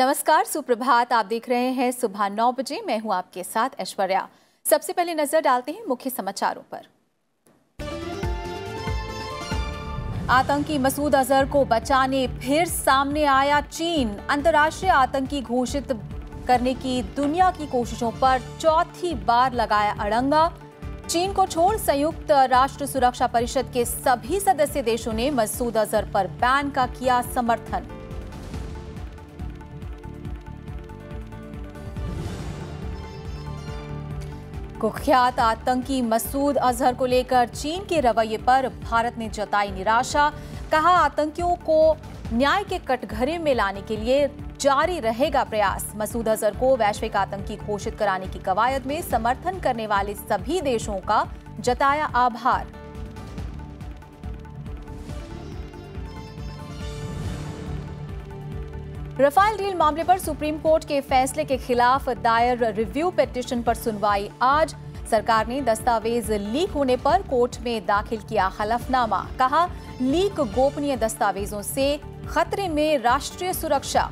नमस्कार सुप्रभात आप देख रहे हैं सुबह नौ बजे मैं हूं आपके साथ ऐश्वर्या सबसे पहले नजर डालते हैं मुख्य समाचारों पर आतंकी मसूद अजहर को बचाने फिर सामने आया चीन अंतर्राष्ट्रीय आतंकी घोषित करने की दुनिया की कोशिशों पर चौथी बार लगाया अड़ंगा चीन को छोड़ संयुक्त राष्ट्र सुरक्षा परिषद के सभी सदस्य देशों ने मसूद अजहर पर बैन का किया समर्थन कुख्यात आतंकी मसूद अजहर को लेकर चीन के रवैये पर भारत ने जताई निराशा कहा आतंकियों को न्याय के कटघरे में लाने के लिए जारी रहेगा प्रयास मसूद अजहर को वैश्विक आतंकी घोषित कराने की कवायद में समर्थन करने वाले सभी देशों का जताया आभार रफाल डील मामले पर सुप्रीम कोर्ट के फैसले के खिलाफ दायर रिव्यू पिटिशन पर सुनवाई आज सरकार ने दस्तावेज लीक होने पर कोर्ट में दाखिल किया हलफनामा कहा लीक गोपनीय दस्तावेजों से खतरे में राष्ट्रीय सुरक्षा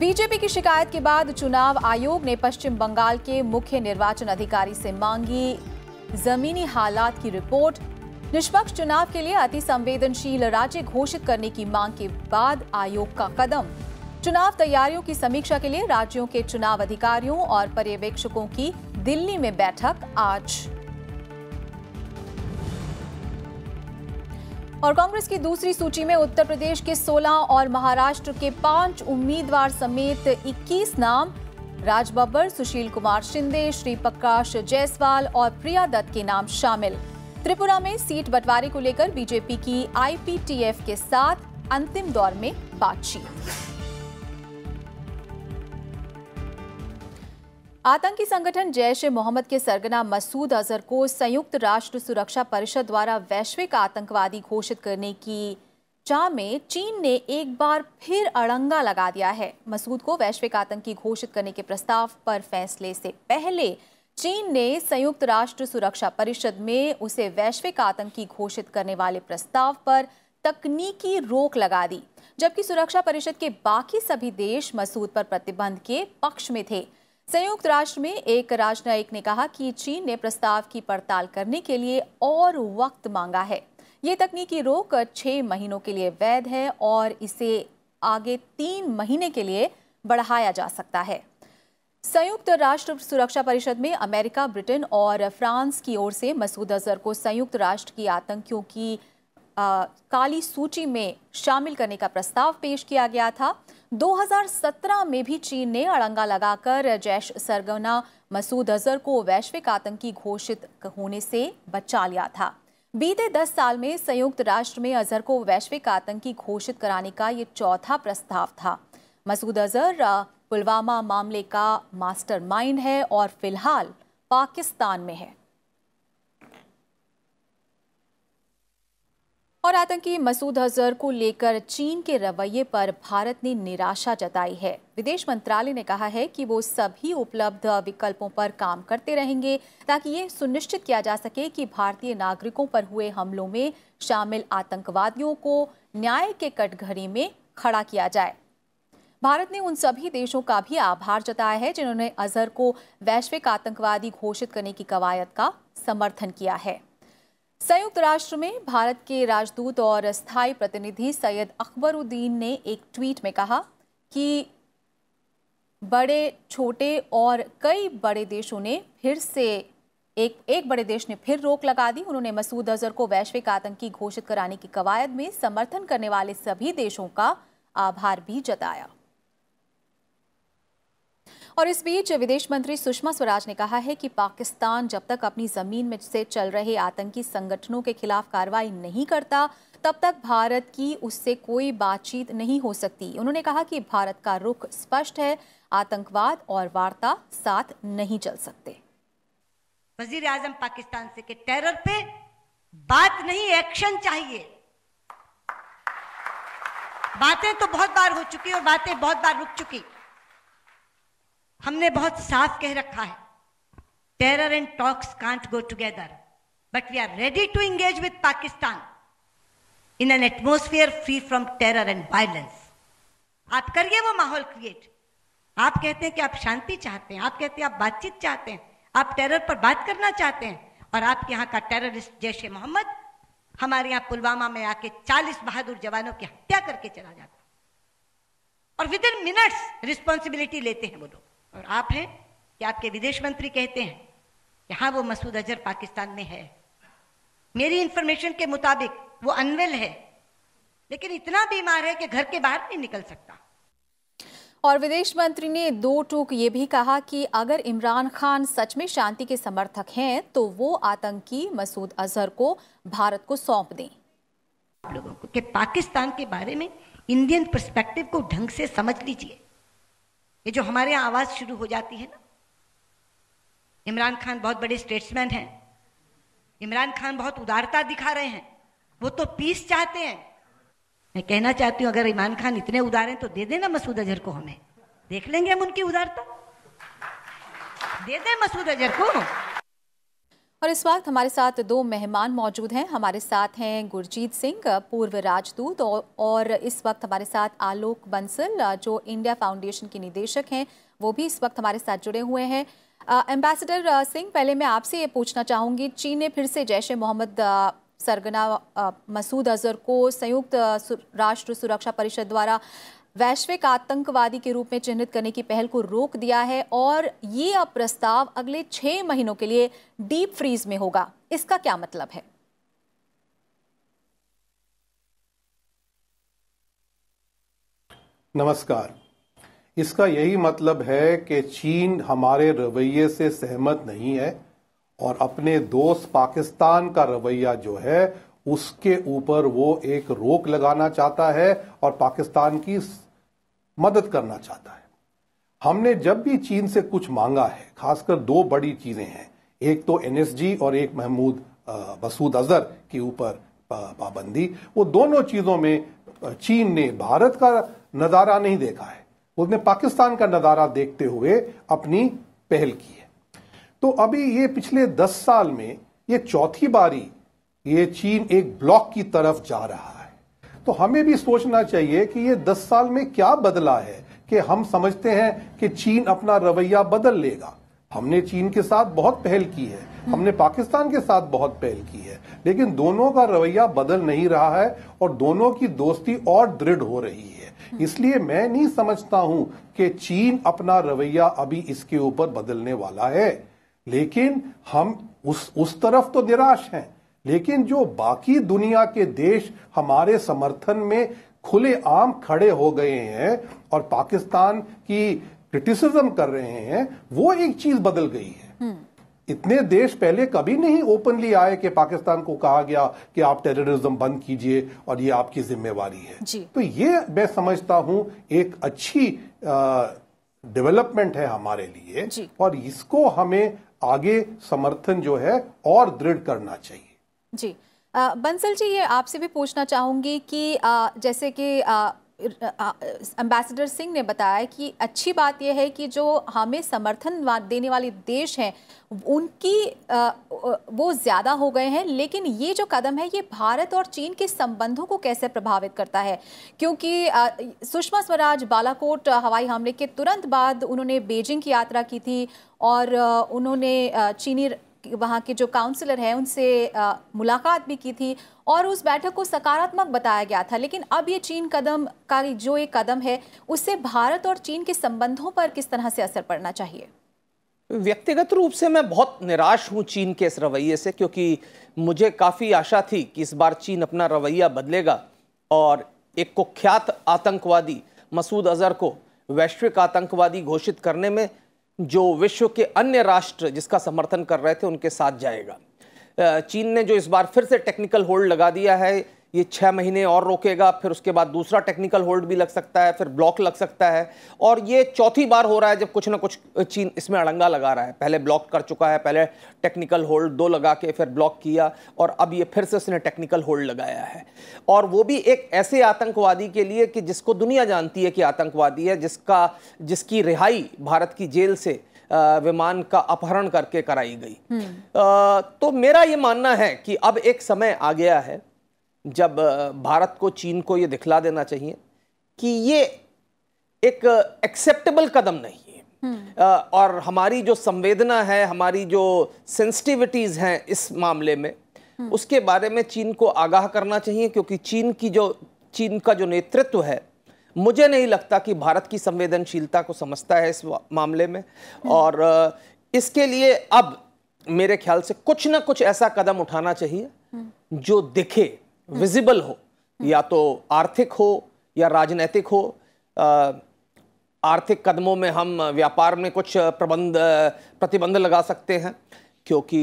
बीजेपी की शिकायत के बाद चुनाव आयोग ने पश्चिम बंगाल के मुख्य निर्वाचन अधिकारी से मांगी जमीनी हालात की रिपोर्ट निष्पक्ष चुनाव के लिए अति संवेदनशील राज्य घोषित करने की मांग के बाद आयोग का कदम चुनाव तैयारियों की समीक्षा के लिए राज्यों के चुनाव अधिकारियों और पर्यवेक्षकों की दिल्ली में बैठक आज और कांग्रेस की दूसरी सूची में उत्तर प्रदेश के 16 और महाराष्ट्र के पांच उम्मीदवार समेत 21 नाम राज सुशील कुमार शिंदे श्री प्रकाश जायसवाल और प्रिया दत्त के नाम शामिल त्रिपुरा में सीट बंटवारे को लेकर बीजेपी की आईपीटीएफ के साथ अंतिम दौर में बातचीत आतंकी संगठन जैश ए मोहम्मद के सरगना मसूद अजहर को संयुक्त राष्ट्र सुरक्षा परिषद द्वारा वैश्विक आतंकवादी घोषित करने की चा में चीन ने एक बार फिर अड़ंगा लगा दिया है मसूद को वैश्विक आतंकी घोषित करने के प्रस्ताव पर फैसले से पहले चीन ने संयुक्त राष्ट्र सुरक्षा परिषद में उसे वैश्विक आतंकी घोषित करने वाले प्रस्ताव पर तकनीकी रोक लगा दी जबकि सुरक्षा परिषद के बाकी सभी देश मसूद पर प्रतिबंध के पक्ष में थे संयुक्त राष्ट्र में एक राजनयिक ने कहा कि चीन ने प्रस्ताव की पड़ताल करने के लिए और वक्त मांगा है ये तकनीकी रोक छह महीनों के लिए वैध है और इसे आगे तीन महीने के लिए बढ़ाया जा सकता है संयुक्त राष्ट्र सुरक्षा परिषद में अमेरिका ब्रिटेन और फ्रांस की ओर से मसूद अजहर को संयुक्त राष्ट्र की आतंकियों की आ, काली सूची में शामिल करने का प्रस्ताव पेश किया गया था 2017 में भी चीन ने अड़ंगा लगाकर जैश सरगना मसूद अजहर को वैश्विक आतंकी घोषित होने से बचा लिया था बीते 10 साल में संयुक्त राष्ट्र में अजहर को वैश्विक आतंकी घोषित कराने का ये चौथा प्रस्ताव था मसूद अजहर पुलवामा मामले का मास्टरमाइंड है और फिलहाल पाकिस्तान में है और आतंकी मसूद अजहर को लेकर चीन के रवैये पर भारत ने निराशा जताई है विदेश मंत्रालय ने कहा है कि वो सभी उपलब्ध विकल्पों पर काम करते रहेंगे ताकि ये सुनिश्चित किया जा सके कि भारतीय नागरिकों पर हुए हमलों में शामिल आतंकवादियों को न्याय के कटघरे में खड़ा किया जाए भारत ने उन सभी देशों का भी आभार जताया है जिन्होंने अजहर को वैश्विक आतंकवादी घोषित करने की कवायद का समर्थन किया है संयुक्त राष्ट्र में भारत के राजदूत और स्थायी प्रतिनिधि सैयद अकबरुद्दीन ने एक ट्वीट में कहा कि बड़े छोटे और कई बड़े देशों ने फिर से एक एक बड़े देश ने फिर रोक लगा दी उन्होंने मसूद अजहर को वैश्विक आतंकी घोषित कराने की कवायद में समर्थन करने वाले सभी देशों का आभार भी जताया और इस बीच विदेश मंत्री सुषमा स्वराज ने कहा है कि पाकिस्तान जब तक अपनी जमीन में से चल रहे आतंकी संगठनों के खिलाफ कार्रवाई नहीं करता तब तक भारत की उससे कोई बातचीत नहीं हो सकती उन्होंने कहा कि भारत का रुख स्पष्ट है आतंकवाद और वार्ता साथ नहीं चल सकते वजीर आजम पाकिस्तान से के टेरर पे बात नहीं एक्शन चाहिए बातें तो बहुत बार हो चुकी और बातें बहुत बार रुक चुकी हमने बहुत साफ कह रखा है terror and talks can't go together but we are ready to engage with Pakistan in an atmosphere free from terror and violence आप करिए वो माहौल क्रिएट आप कहते हैं कि आप शांति चाहते हैं आप कहते हैं आप बातचीत चाहते हैं आप टेरर पर बात करना चाहते हैं और आपके यहाँ का टेररिस्ट जैश ए मोहम्मद हमारे यहाँ पुलवामा में आके 40 बहादुर जवानों की हत्या करके चला जाता और विद इन मिनट्स रिस्पॉन्सिबिलिटी लेते हैं वो लोग और आप हैं कि आपके विदेश मंत्री कहते हैं कि हाँ वो मसूद अजहर पाकिस्तान में है मेरी इंफॉर्मेशन के मुताबिक वो अनवेल है लेकिन इतना बीमार है कि घर के बाहर नहीं निकल सकता और विदेश मंत्री ने दो टूक ये भी कहा कि अगर इमरान खान सच में शांति के समर्थक हैं तो वो आतंकी मसूद अजहर को भारत को सौंप दें लोगों को कि पाकिस्तान के बारे में इंडियन पर्सपेक्टिव को ढंग से समझ लीजिए ये जो हमारे यहाँ आवाज़ शुरू हो जाती है ना इमरान खान बहुत बड़े स्टेट्समैन हैं इमरान खान बहुत उदारता दिखा रहे हैं वो तो पीस चाहते हैं मैं कहना चाहती हूँ अगर इमरान खान इतने उदार हैं तो दे देना मसूद अजहर को हमें देख लेंगे हम उनकी उदारता दे दे मसूद अजहर को और इस वक्त हमारे साथ दो मेहमान मौजूद हैं हमारे साथ हैं गुरजीत सिंह पूर्व राजदूत और इस वक्त हमारे साथ आलोक बंसल जो इंडिया फाउंडेशन के निदेशक हैं वो भी इस वक्त हमारे साथ जुड़े हुए हैं एम्बेसडर सिंह पहले मैं आपसे ये पूछना चाहूँगी चीन ने फिर से जैश ए मोहम्मद सरगना मसूद अजहर को संयुक्त राष्ट्र सुरक्षा परिषद द्वारा वैश्विक आतंकवादी के रूप में चिन्हित करने की पहल को रोक दिया है और ये अब प्रस्ताव अगले छह महीनों के लिए डीप फ्रीज में होगा इसका क्या मतलब है नमस्कार इसका यही मतलब है कि चीन हमारे रवैये से सहमत नहीं है और अपने दोस्त पाकिस्तान का रवैया जो है उसके ऊपर वो एक रोक लगाना चाहता है और पाकिस्तान की मदद करना चाहता है हमने जब भी चीन से कुछ मांगा है खासकर दो बड़ी चीजें हैं एक तो एनएसजी और एक महमूद मसूद अजहर के ऊपर पाबंदी वो दोनों चीजों में चीन ने भारत का नज़ारा नहीं देखा है उसने पाकिस्तान का नज़ारा देखते हुए अपनी पहल की है तो अभी ये पिछले दस साल में ये चौथी बारी ये चीन एक ब्लॉक की तरफ जा रहा है तो हमें भी सोचना चाहिए कि ये दस साल में क्या बदला है कि हम समझते हैं कि चीन अपना रवैया बदल लेगा हमने चीन के साथ बहुत पहल की है हमने पाकिस्तान के साथ बहुत पहल की है लेकिन दोनों का रवैया बदल नहीं रहा है और दोनों की दोस्ती और दृढ़ हो रही है इसलिए मैं नहीं समझता हूं कि चीन अपना रवैया अभी इसके ऊपर बदलने वाला है लेकिन हम उस उस तरफ तो निराश हैं लेकिन जो बाकी दुनिया के देश हमारे समर्थन में खुले आम खड़े हो गए हैं और पाकिस्तान की क्रिटिसिज्म कर रहे हैं वो एक चीज बदल गई है हम्म। इतने देश पहले कभी नहीं ओपनली आए कि पाकिस्तान को कहा गया कि आप टेररिज्म बंद कीजिए और ये आपकी जिम्मेवारी है तो ये मैं समझता हूं एक अच्छी डेवलपमेंट है हमारे लिए और इसको हमें आगे समर्थन जो है और दृढ़ करना चाहिए जी बंसल जी ये आपसे भी पूछना चाहूँगी कि आ, जैसे कि एम्बेसडर सिंह ने बताया कि अच्छी बात यह है कि जो हमें समर्थन देने वाले देश हैं उनकी आ, वो ज़्यादा हो गए हैं लेकिन ये जो कदम है ये भारत और चीन के संबंधों को कैसे प्रभावित करता है क्योंकि सुषमा स्वराज बालाकोट हवाई हमले के तुरंत बाद उन्होंने बीजिंग की यात्रा की थी और उन्होंने चीनी वहाँ के जो काउंसलर हैं उनसे आ, मुलाकात भी की थी और उस बैठक को सकारात्मक बताया गया था लेकिन अब ये चीन कदम का जो एक कदम है उससे भारत और चीन के संबंधों पर किस तरह से असर पड़ना चाहिए व्यक्तिगत रूप से मैं बहुत निराश हूँ चीन के इस रवैये से क्योंकि मुझे काफ़ी आशा थी कि इस बार चीन अपना रवैया बदलेगा और एक कुख्यात आतंकवादी मसूद अजहर को वैश्विक आतंकवादी घोषित करने में जो विश्व के अन्य राष्ट्र जिसका समर्थन कर रहे थे उनके साथ जाएगा चीन ने जो इस बार फिर से टेक्निकल होल्ड लगा दिया है ये छः महीने और रोकेगा फिर उसके बाद दूसरा टेक्निकल होल्ड भी लग सकता है फिर ब्लॉक लग सकता है और ये चौथी बार हो रहा है जब कुछ ना कुछ चीन इसमें अड़ंगा लगा रहा है पहले ब्लॉक कर चुका है पहले टेक्निकल होल्ड दो लगा के फिर ब्लॉक किया और अब ये फिर से उसने टेक्निकल होल्ड लगाया है और वो भी एक ऐसे आतंकवादी के लिए कि जिसको दुनिया जानती है कि आतंकवादी है जिसका जिसकी रिहाई भारत की जेल से विमान का अपहरण करके कराई गई हम्म। तो मेरा ये मानना है कि अब एक समय आ गया है जब भारत को चीन को ये दिखला देना चाहिए कि ये एक एक्सेप्टेबल कदम नहीं है हम्म। और हमारी जो संवेदना है हमारी जो सेंसिटिविटीज़ हैं इस मामले में हम्म। उसके बारे में चीन को आगाह करना चाहिए क्योंकि चीन की जो चीन का जो नेतृत्व है मुझे नहीं लगता कि भारत की संवेदनशीलता को समझता है इस मामले में हम्म। और इसके लिए अब मेरे ख्याल से कुछ ना कुछ ऐसा कदम उठाना चाहिए जो दिखे विजिबल हम्म। हो हम्म। या तो आर्थिक हो या राजनैतिक हो आर्थिक कदमों में हम व्यापार में कुछ प्रबंध प्रतिबंध लगा सकते हैं क्योंकि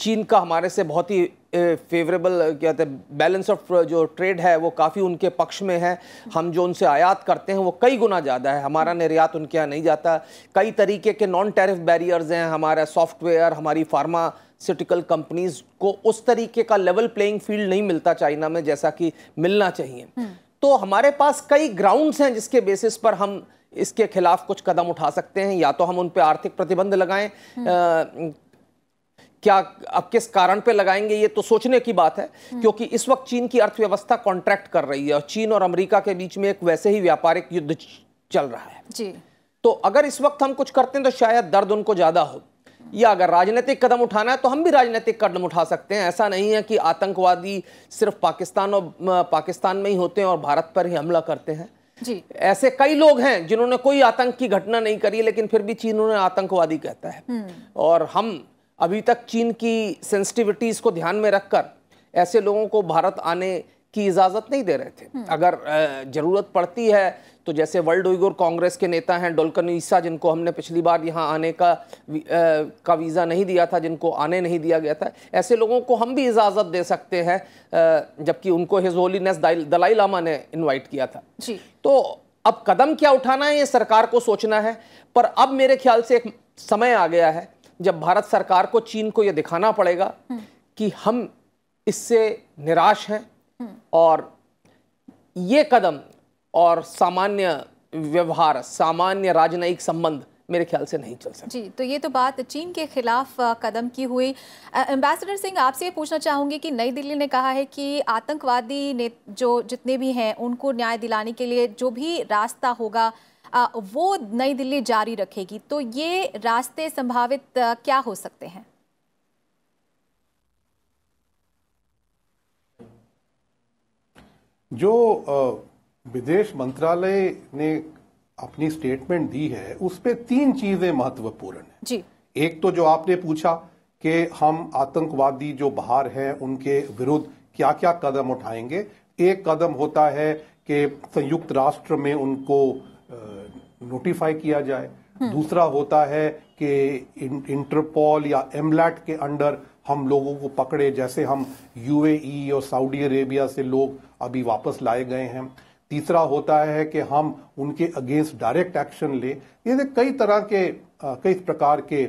चीन का हमारे से बहुत ही फेवरेबल क्या कहते हैं बैलेंस ऑफ जो ट्रेड है वो काफ़ी उनके पक्ष में है हम जो उनसे आयात करते हैं वो कई गुना ज़्यादा है हमारा हम्म। निर्यात उनके यहाँ नहीं जाता कई तरीके के नॉन टैरिफ बैरियर्स हैं हमारा सॉफ्टवेयर हमारी फार्मा फार्मास्यूटिकल कंपनीज को उस तरीके का लेवल प्लेइंग फील्ड नहीं मिलता चाइना में जैसा कि मिलना चाहिए हम्म। तो हमारे पास कई ग्राउंड्स हैं जिसके बेसिस पर हम इसके खिलाफ कुछ कदम उठा सकते हैं या तो हम उन पर आर्थिक प्रतिबंध लगाएं हम्म। क्या अब किस कारण पे लगाएंगे ये तो सोचने की बात है हम्म। क्योंकि इस वक्त चीन की अर्थव्यवस्था कॉन्ट्रैक्ट कर रही है और चीन और अमेरिका के बीच में एक वैसे ही व्यापारिक युद्ध चल रहा है जी तो अगर इस वक्त हम कुछ करते हैं तो शायद दर्द उनको ज्यादा हो या अगर राजनीतिक कदम उठाना है तो हम भी राजनीतिक कदम उठा सकते हैं ऐसा नहीं है कि आतंकवादी सिर्फ पाकिस्तान और पाकिस्तान में ही होते हैं और भारत पर ही हमला करते हैं जी ऐसे कई लोग हैं जिन्होंने कोई आतंक की घटना नहीं करी लेकिन फिर भी चीन उन्हें आतंकवादी कहता है हम्म। और हम अभी तक चीन की सेंसिटिविटीज़ को ध्यान में रखकर ऐसे लोगों को भारत आने की इजाज़त नहीं दे रहे थे हम्म। अगर ज़रूरत पड़ती है तो जैसे वर्ल्ड उइगुर कांग्रेस के नेता हैं डोलकन ईसा जिनको हमने पिछली बार यहाँ आने का वी, आ, का वीज़ा नहीं दिया था जिनको आने नहीं दिया गया था ऐसे लोगों को हम भी इजाज़त दे सकते हैं जबकि उनको हिजोली दलाई लामा ने इनवाइट किया था जी तो अब कदम क्या उठाना है ये सरकार को सोचना है पर अब मेरे ख्याल से एक समय आ गया है जब भारत सरकार को चीन को ये दिखाना पड़ेगा हम्म। कि हम इससे निराश हैं और ये कदम और सामान्य व्यवहार सामान्य राजनयिक संबंध मेरे ख्याल से नहीं चल सकता जी तो ये तो बात चीन के खिलाफ कदम की हुई एम्बेसडर सिंह आपसे ये पूछना चाहूंगी कि नई दिल्ली ने कहा है कि आतंकवादी ने जो जितने भी हैं उनको न्याय दिलाने के लिए जो भी रास्ता होगा वो नई दिल्ली जारी रखेगी तो ये रास्ते संभावित क्या हो सकते हैं जो विदेश मंत्रालय ने अपनी स्टेटमेंट दी है उस पर तीन चीजें महत्वपूर्ण है जी। एक तो जो आपने पूछा कि हम आतंकवादी जो बाहर हैं उनके विरुद्ध क्या क्या कदम उठाएंगे एक कदम होता है कि संयुक्त राष्ट्र में उनको नोटिफाई किया जाए हम्म। दूसरा होता है कि इंटरपोल या एमलैट के अंडर हम लोगों को पकड़े जैसे हम यूएई और सऊदी अरेबिया से लोग अभी वापस लाए गए हैं तीसरा होता है कि हम उनके अगेंस्ट डायरेक्ट एक्शन ले ये कई तरह के कई प्रकार के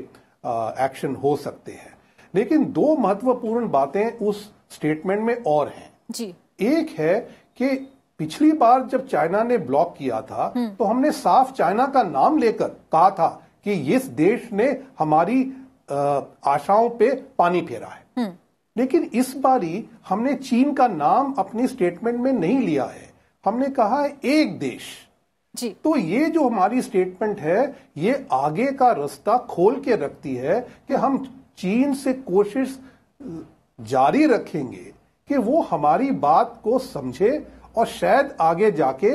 एक्शन हो सकते हैं लेकिन दो महत्वपूर्ण बातें उस स्टेटमेंट में और हैं जी एक है कि पिछली बार जब चाइना ने ब्लॉक किया था हम्म। तो हमने साफ चाइना का नाम लेकर कहा था कि इस देश ने हमारी आशाओं पे पानी फेरा है हम्म। लेकिन इस बारी हमने चीन का नाम अपनी स्टेटमेंट में नहीं लिया है हमने कहा है एक देश जी। तो ये जो हमारी स्टेटमेंट है ये आगे का रास्ता खोल के रखती है कि हम चीन से कोशिश जारी रखेंगे कि वो हमारी बात को समझे और शायद आगे जाके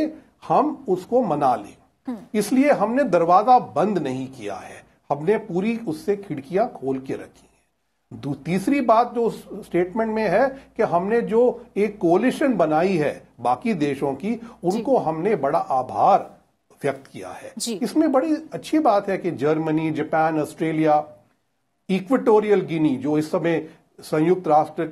हम उसको मना लें हम्म। इसलिए हमने दरवाजा बंद नहीं किया है हमने पूरी उससे खिड़कियां खोल के रखी हैं तीसरी बात जो स्टेटमेंट में है कि हमने जो एक कोलिशन बनाई है बाकी देशों की उनको हमने बड़ा आभार व्यक्त किया है इसमें बड़ी अच्छी बात है कि Germany Japan Australia Equatorial Guinea जो इस समय संयुक्त राष्ट्र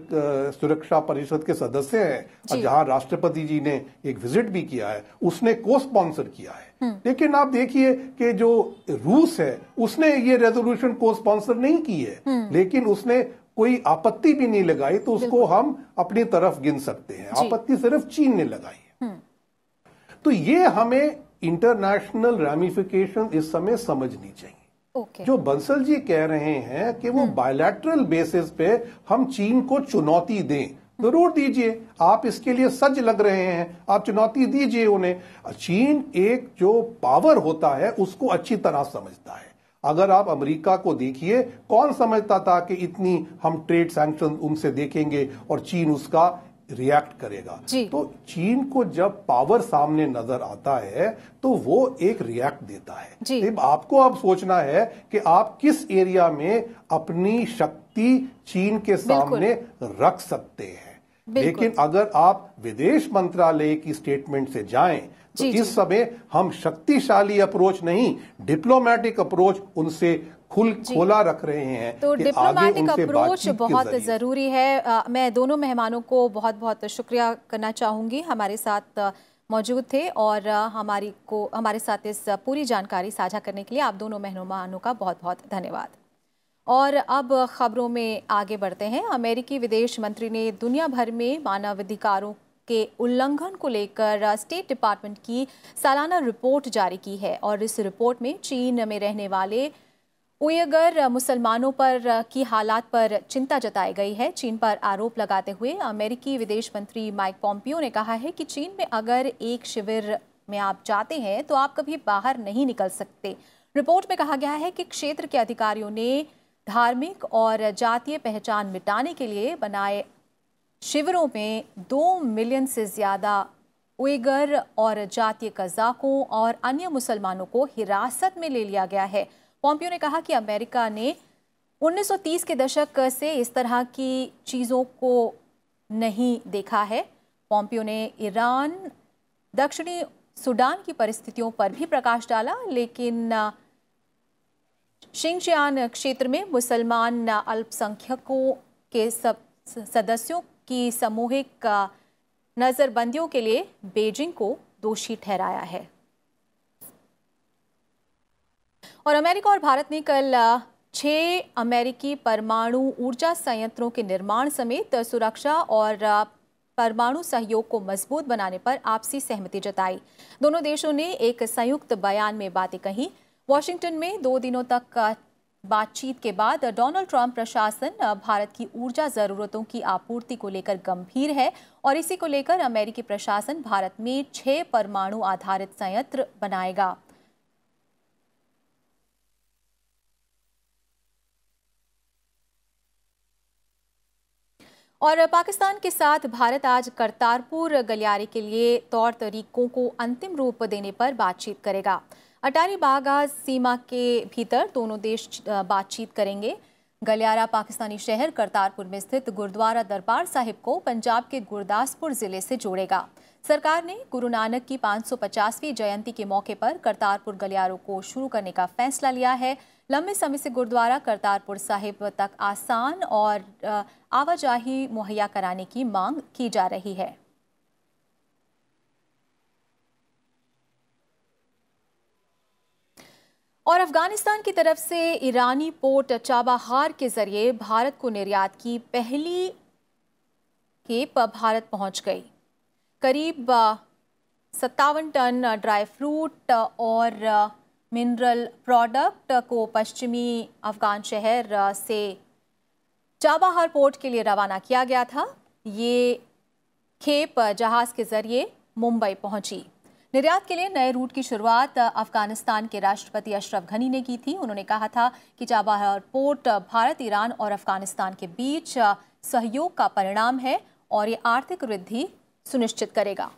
सुरक्षा परिषद के सदस्य हैं और जहां राष्ट्रपति जी ने एक विजिट भी किया है उसने को स्पॉन्सर किया है हम्म। लेकिन आप देखिए कि जो रूस है उसने ये रेजोल्यूशन को स्पॉन्सर नहीं की है हम्म। लेकिन उसने कोई आपत्ति भी नहीं लगाई तो उसको हम अपनी तरफ गिन सकते हैं आपत्ति सिर्फ चीन ने लगाई है हम्म। तो ये हमें इंटरनेशनल रेमिफिकेशन इस समय समझनी चाहिए okay. जो बंसल जी कह रहे हैं कि वो बायोलैटरल हम्म। बेसिस पे हम चीन को चुनौती दें जरूर दीजिए आप इसके लिए सज लग रहे हैं आप चुनौती दीजिए उन्हें चीन एक जो पावर होता है उसको अच्छी तरह समझता है अगर आप अमेरिका को देखिए कौन समझता था कि इतनी हम ट्रेड सैंक्शन उनसे देखेंगे और चीन उसका रिएक्ट करेगा तो चीन को जब पावर सामने नजर आता है तो वो एक रिएक्ट देता है तो आपको अब आप सोचना है कि आप किस एरिया में अपनी शक्ति चीन के सामने रख सकते हैं लेकिन अगर आप विदेश मंत्रालय की स्टेटमेंट से जाएं तो इस समय हम शक्तिशाली अप्रोच नहीं डिप्लोमेटिक अप्रोच उनसे खुल खोला रख रहे हैं तो डिप्लोमेटिक अप्रोच बहुत जरूरी है आ, मैं दोनों मेहमानों को बहुत बहुत शुक्रिया करना चाहूँगी हमारे साथ मौजूद थे और हमारी को हमारे साथ इस पूरी जानकारी साझा करने के लिए आप दोनों मेहमानों का बहुत बहुत धन्यवाद और अब खबरों में आगे बढ़ते हैं अमेरिकी विदेश मंत्री ने दुनिया भर में मानवाधिकारों के उल्लंघन को लेकर स्टेट डिपार्टमेंट की सालाना रिपोर्ट जारी की है और इस रिपोर्ट में चीन में रहने वाले उयगर मुसलमानों पर की हालात पर चिंता जताई गई है चीन पर आरोप लगाते हुए अमेरिकी विदेश मंत्री माइक पॉम्पियो ने कहा है कि चीन में अगर एक शिविर में आप जाते हैं तो आप कभी बाहर नहीं निकल सकते रिपोर्ट में कहा गया है कि क्षेत्र के अधिकारियों ने धार्मिक और जातीय पहचान मिटाने के लिए बनाए शिविरों में दो मिलियन से ज़्यादा उइगर और जातीय कजाकों और अन्य मुसलमानों को हिरासत में ले लिया गया है पॉम्पियो ने कहा कि अमेरिका ने 1930 के दशक से इस तरह की चीज़ों को नहीं देखा है पॉम्पियो ने ईरान दक्षिणी सूडान की परिस्थितियों पर भी प्रकाश डाला लेकिन शिंगशियान क्षेत्र में मुसलमान अल्पसंख्यकों के सब सदस्यों की सामूहिक नज़रबंदियों के लिए बेजिंग को दोषी ठहराया है और अमेरिका और भारत ने कल छह अमेरिकी परमाणु ऊर्जा संयंत्रों के निर्माण समेत सुरक्षा और परमाणु सहयोग को मजबूत बनाने पर आपसी सहमति जताई दोनों देशों ने एक संयुक्त बयान में बातें कही वॉशिंगटन में दो दिनों तक बातचीत के बाद डोनाल्ड ट्रंप प्रशासन भारत की ऊर्जा ज़रूरतों की आपूर्ति को लेकर गंभीर है और इसी को लेकर अमेरिकी प्रशासन भारत में छः परमाणु आधारित संयंत्र बनाएगा और पाकिस्तान के साथ भारत आज करतारपुर गलियारे के लिए तौर तरीकों को अंतिम रूप देने पर बातचीत करेगा अटारी बागा सीमा के भीतर दोनों देश बातचीत करेंगे गलियारा पाकिस्तानी शहर करतारपुर में स्थित गुरुद्वारा दरबार साहिब को पंजाब के गुरदासपुर ज़िले से जोड़ेगा सरकार ने गुरु नानक की 550वीं जयंती के मौके पर करतारपुर गलियारों को शुरू करने का फैसला लिया है लंबे समय से गुरुद्वारा करतारपुर साहिब तक आसान और आवाजाही मुहैया कराने की मांग की जा रही है और अफगानिस्तान की तरफ से ईरानी पोर्ट चाबाहार के जरिए भारत को निर्यात की पहली केप भारत पहुंच गई करीब सत्तावन टन ड्राई फ्रूट और मिनरल प्रोडक्ट को पश्चिमी अफगान शहर से चाबाहार पोर्ट के लिए रवाना किया गया था ये खेप जहाज़ के ज़रिए मुंबई पहुंची निर्यात के लिए नए रूट की शुरुआत अफगानिस्तान के राष्ट्रपति अशरफ घनी ने की थी उन्होंने कहा था कि चाबाहार पोर्ट भारत ईरान और अफगानिस्तान के बीच सहयोग का परिणाम है और ये आर्थिक वृद्धि सुनिश्चित करेगा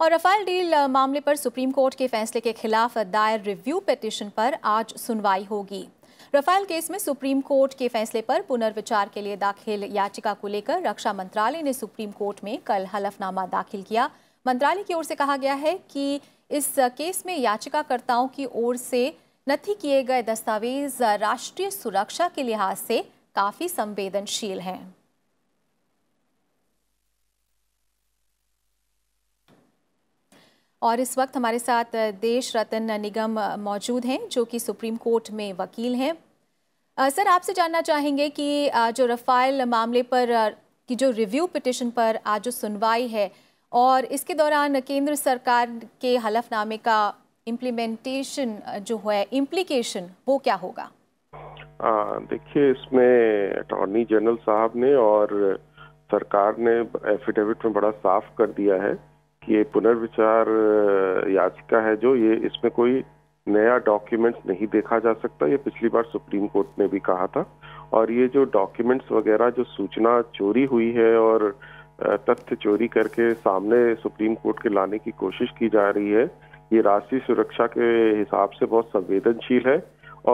और रफाल डील मामले पर सुप्रीम कोर्ट के फैसले के खिलाफ दायर रिव्यू पिटिशन पर आज सुनवाई होगी रफाल केस में सुप्रीम कोर्ट के फैसले पर पुनर्विचार के लिए दाखिल याचिका को लेकर रक्षा मंत्रालय ने सुप्रीम कोर्ट में कल हलफनामा दाखिल किया मंत्रालय की ओर से कहा गया है कि इस केस में याचिकाकर्ताओं की ओर से नथी किए गए दस्तावेज राष्ट्रीय सुरक्षा के लिहाज से काफ़ी संवेदनशील हैं और इस वक्त हमारे साथ देश रतन निगम मौजूद हैं जो कि सुप्रीम कोर्ट में वकील हैं सर आपसे जानना चाहेंगे कि जो रफाइल मामले पर की जो रिव्यू पिटिशन पर आज जो सुनवाई है और इसके दौरान केंद्र सरकार के हलफनामे का इम्प्लीमेंटेशन जो है इम्प्लीकेशन वो क्या होगा देखिए इसमें अटॉर्नी जनरल साहब ने और सरकार ने एफिडेविट में बड़ा साफ कर दिया है ये पुनर्विचार याचिका है जो ये इसमें कोई नया डॉक्यूमेंट्स नहीं देखा जा सकता ये पिछली बार सुप्रीम कोर्ट ने भी कहा था और ये जो डॉक्यूमेंट्स वगैरह जो सूचना चोरी हुई है और तथ्य चोरी करके सामने सुप्रीम कोर्ट के लाने की कोशिश की जा रही है ये राष्ट्रीय सुरक्षा के हिसाब से बहुत संवेदनशील है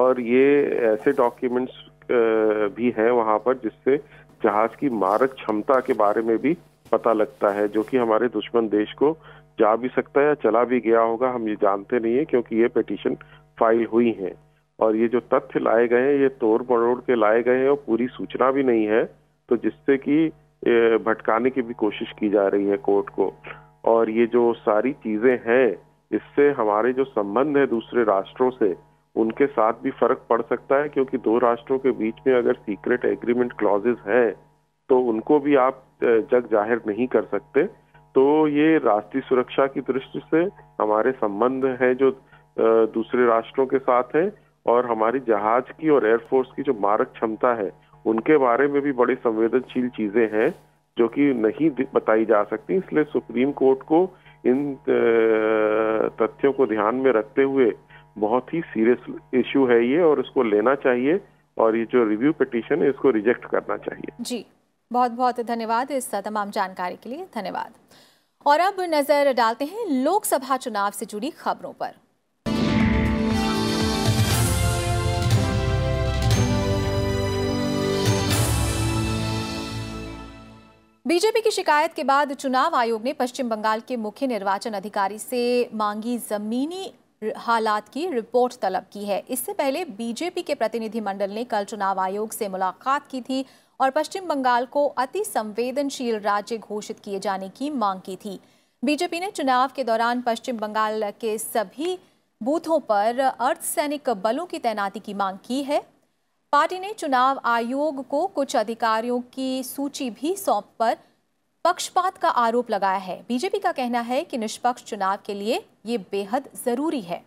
और ये ऐसे डॉक्यूमेंट्स भी हैं वहाँ पर जिससे जहाज की मारक क्षमता के बारे में भी पता लगता है जो कि हमारे दुश्मन देश को जा भी सकता है या चला भी गया होगा हम ये जानते नहीं है क्योंकि ये पिटिशन फाइल हुई है और ये जो तथ्य लाए गए हैं ये तोड़ मरोड़ के लाए गए हैं और पूरी सूचना भी नहीं है तो जिससे कि भटकाने की भी कोशिश की जा रही है कोर्ट को और ये जो सारी चीजें हैं इससे हमारे जो संबंध है दूसरे राष्ट्रों से उनके साथ भी फर्क पड़ सकता है क्योंकि दो राष्ट्रों के बीच में अगर सीक्रेट एग्रीमेंट क्लॉजेज हैं तो उनको भी आप जग जाहिर नहीं कर सकते तो ये राष्ट्रीय सुरक्षा की दृष्टि से हमारे संबंध है जो दूसरे राष्ट्रों के साथ है और हमारी जहाज की और एयरफोर्स की जो मारक क्षमता है उनके बारे में भी बड़ी संवेदनशील चीजें हैं जो कि नहीं बताई जा सकती इसलिए सुप्रीम कोर्ट को इन तथ्यों को ध्यान में रखते हुए बहुत ही सीरियस इश्यू है ये और इसको लेना चाहिए और ये जो रिव्यू पिटीशन है इसको रिजेक्ट करना चाहिए जी बहुत बहुत धन्यवाद इस तमाम जानकारी के लिए धन्यवाद और अब नजर डालते हैं लोकसभा चुनाव से जुड़ी खबरों पर बीजेपी की शिकायत के बाद चुनाव आयोग ने पश्चिम बंगाल के मुख्य निर्वाचन अधिकारी से मांगी जमीनी हालात की रिपोर्ट तलब की है इससे पहले बीजेपी के प्रतिनिधिमंडल ने कल चुनाव आयोग से मुलाकात की थी और पश्चिम बंगाल को अति संवेदनशील राज्य घोषित किए जाने की मांग की थी बीजेपी ने चुनाव के दौरान पश्चिम बंगाल के सभी बूथों पर अर्धसैनिक बलों की तैनाती की मांग की है पार्टी ने चुनाव आयोग को कुछ अधिकारियों की सूची भी सौंप पर पक्षपात का आरोप लगाया है बीजेपी का कहना है कि निष्पक्ष चुनाव के लिए ये बेहद ज़रूरी है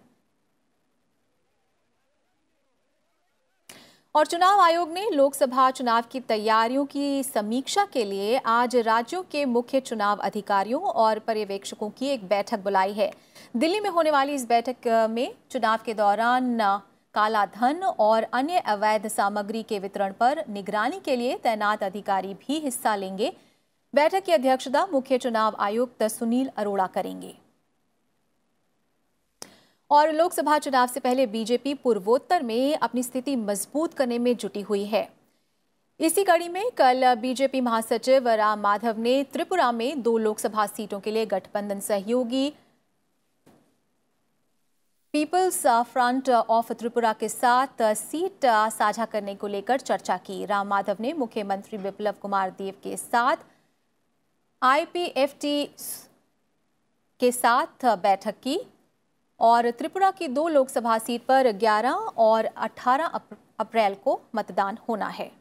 और चुनाव आयोग ने लोकसभा चुनाव की तैयारियों की समीक्षा के लिए आज राज्यों के मुख्य चुनाव अधिकारियों और पर्यवेक्षकों की एक बैठक बुलाई है दिल्ली में होने वाली इस बैठक में चुनाव के दौरान काला धन और अन्य अवैध सामग्री के वितरण पर निगरानी के लिए तैनात अधिकारी भी हिस्सा लेंगे बैठक की अध्यक्षता मुख्य चुनाव आयुक्त सुनील अरोड़ा करेंगे और लोकसभा चुनाव से पहले बीजेपी पूर्वोत्तर में अपनी स्थिति मजबूत करने में जुटी हुई है इसी कड़ी में कल बीजेपी महासचिव राम माधव ने त्रिपुरा में दो लोकसभा सीटों के लिए गठबंधन सहयोगी पीपल्स फ्रंट ऑफ त्रिपुरा के साथ सीट साझा करने को लेकर चर्चा की राम माधव ने मुख्यमंत्री विप्लव कुमार देव के साथ आईपीएफटी के साथ बैठक की और त्रिपुरा की दो लोकसभा सीट पर 11 और 18 अप्रैल को मतदान होना है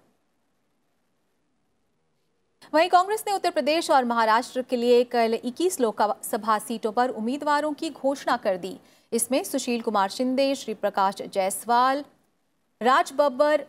वहीं कांग्रेस ने उत्तर प्रदेश और महाराष्ट्र के लिए कल 21 लोकसभा सीटों पर उम्मीदवारों की घोषणा कर दी इसमें सुशील कुमार शिंदे श्री प्रकाश जायसवाल राज बब्बर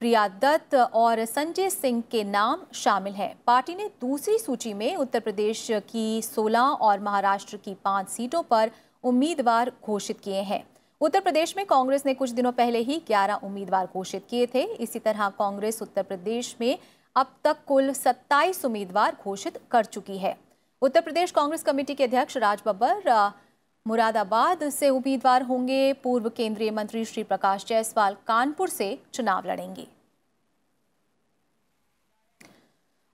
प्रिया दत्त और संजय सिंह के नाम शामिल हैं पार्टी ने दूसरी सूची में उत्तर प्रदेश की 16 और महाराष्ट्र की पांच सीटों पर उम्मीदवार घोषित किए हैं उत्तर प्रदेश में कांग्रेस ने कुछ दिनों पहले ही 11 उम्मीदवार घोषित किए थे इसी तरह कांग्रेस उत्तर प्रदेश में अब तक कुल 27 उम्मीदवार घोषित कर चुकी है उत्तर प्रदेश कांग्रेस कमेटी के अध्यक्ष राज बब्बर मुरादाबाद से उम्मीदवार होंगे पूर्व केंद्रीय मंत्री श्री प्रकाश जायसवाल कानपुर से चुनाव लड़ेंगे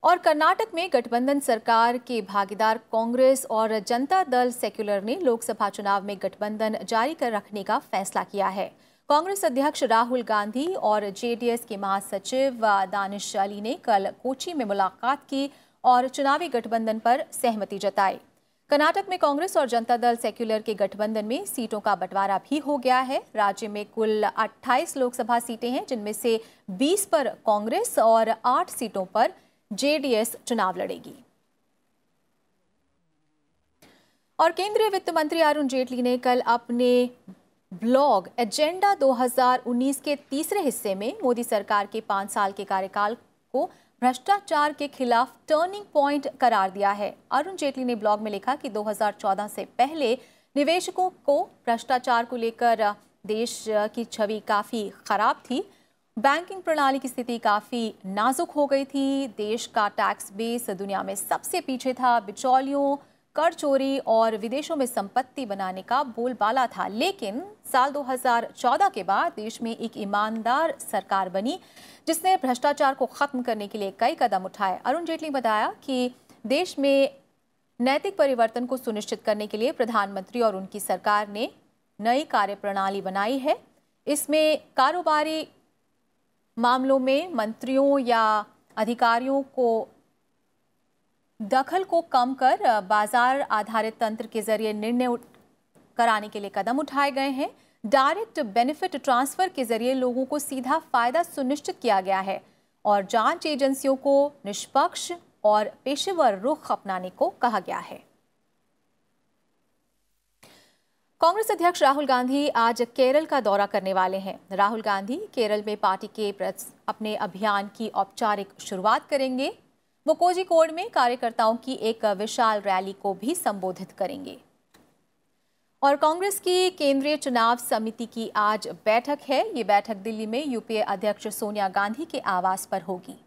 और कर्नाटक में गठबंधन सरकार के भागीदार कांग्रेस और जनता दल सेक्युलर ने लोकसभा चुनाव में गठबंधन जारी कर रखने का फैसला किया है कांग्रेस अध्यक्ष राहुल गांधी और जेडीएस के महासचिव दानिश अली ने कल कोची में मुलाकात की और चुनावी गठबंधन पर सहमति जताई कर्नाटक में कांग्रेस और जनता दल सेक्युलर के गठबंधन में सीटों का बंटवारा भी हो गया है राज्य में कुल 28 लोकसभा सीटें हैं जिनमें से 20 पर कांग्रेस और 8 सीटों पर जेडीएस चुनाव लड़ेगी और केंद्रीय वित्त मंत्री अरुण जेटली ने कल अपने ब्लॉग एजेंडा 2019 के तीसरे हिस्से में मोदी सरकार के पांच साल के कार्यकाल को भ्रष्टाचार के खिलाफ टर्निंग पॉइंट करार दिया है अरुण जेटली ने ब्लॉग में लिखा कि 2014 से पहले निवेशकों को भ्रष्टाचार को लेकर देश की छवि काफ़ी खराब थी बैंकिंग प्रणाली की स्थिति काफ़ी नाजुक हो गई थी देश का टैक्स बेस दुनिया में सबसे पीछे था बिचौलियों कर चोरी और विदेशों में संपत्ति बनाने का बोलबाला था लेकिन साल 2014 के बाद देश में एक ईमानदार सरकार बनी जिसने भ्रष्टाचार को खत्म करने के लिए कई कदम उठाए अरुण जेटली बताया कि देश में नैतिक परिवर्तन को सुनिश्चित करने के लिए प्रधानमंत्री और उनकी सरकार ने नई कार्यप्रणाली बनाई है इसमें कारोबारी मामलों में मंत्रियों या अधिकारियों को दखल को कम कर बाजार आधारित तंत्र के जरिए निर्णय कराने के लिए कदम उठाए गए हैं डायरेक्ट बेनिफिट ट्रांसफर के जरिए लोगों को सीधा फायदा सुनिश्चित किया गया है और जांच एजेंसियों को निष्पक्ष और पेशेवर रुख अपनाने को कहा गया है कांग्रेस अध्यक्ष राहुल गांधी आज केरल का दौरा करने वाले हैं राहुल गांधी केरल में पार्टी के अपने अभियान की औपचारिक शुरुआत करेंगे वो कोजिकोड में कार्यकर्ताओं की एक विशाल रैली को भी संबोधित करेंगे और कांग्रेस की केंद्रीय चुनाव समिति की आज बैठक है ये बैठक दिल्ली में यूपीए अध्यक्ष सोनिया गांधी के आवास पर होगी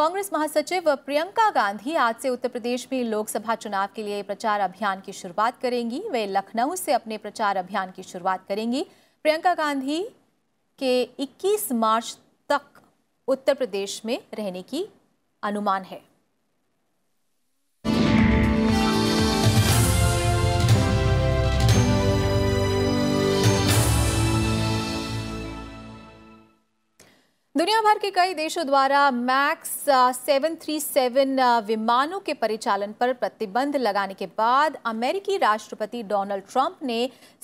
कांग्रेस महासचिव प्रियंका गांधी आज से उत्तर प्रदेश में लोकसभा चुनाव के लिए प्रचार अभियान की शुरुआत करेंगी वे लखनऊ से अपने प्रचार अभियान की शुरुआत करेंगी प्रियंका गांधी के 21 मार्च तक उत्तर प्रदेश में रहने की अनुमान है दुनिया भर के कई देशों द्वारा मैक्स 737 विमानों के परिचालन पर प्रतिबंध लगाने के बाद अमेरिकी राष्ट्रपति डोनाल्ड ट्रंप ने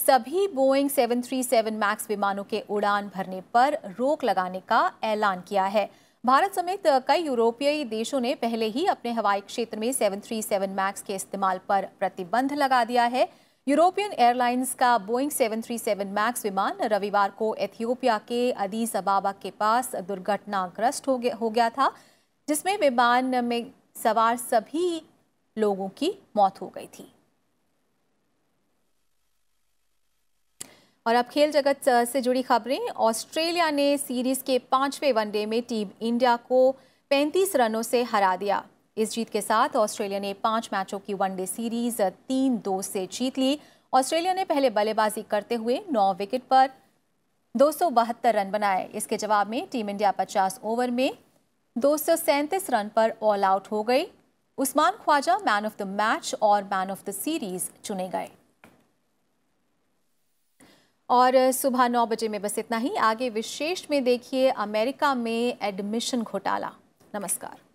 सभी बोइंग 737 मैक्स विमानों के उड़ान भरने पर रोक लगाने का ऐलान किया है भारत समेत कई यूरोपीय देशों ने पहले ही अपने हवाई क्षेत्र में 737 मैक्स के इस्तेमाल पर प्रतिबंध लगा दिया है यूरोपियन एयरलाइंस का बोइंग 737 मैक्स विमान रविवार को एथियोपिया के अदीस अबाबा के पास दुर्घटनाग्रस्त हो गया हो गया था जिसमें विमान में सवार सभी लोगों की मौत हो गई थी और अब खेल जगत से जुड़ी खबरें ऑस्ट्रेलिया ने सीरीज के पांचवें वनडे में टीम इंडिया को 35 रनों से हरा दिया इस जीत के साथ ऑस्ट्रेलिया ने पांच मैचों की वनडे सीरीज तीन दो से जीत ली ऑस्ट्रेलिया ने पहले बल्लेबाजी करते हुए नौ विकेट पर दो रन बनाए इसके जवाब में टीम इंडिया 50 ओवर में दो रन पर ऑल आउट हो गई Usman Khawaja man of the match और मैन ऑफ द सीरीज चुने गए और सुबह नौ बजे में बस इतना ही आगे विशेष में देखिए अमेरिका में एडमिशन घोटाला नमस्कार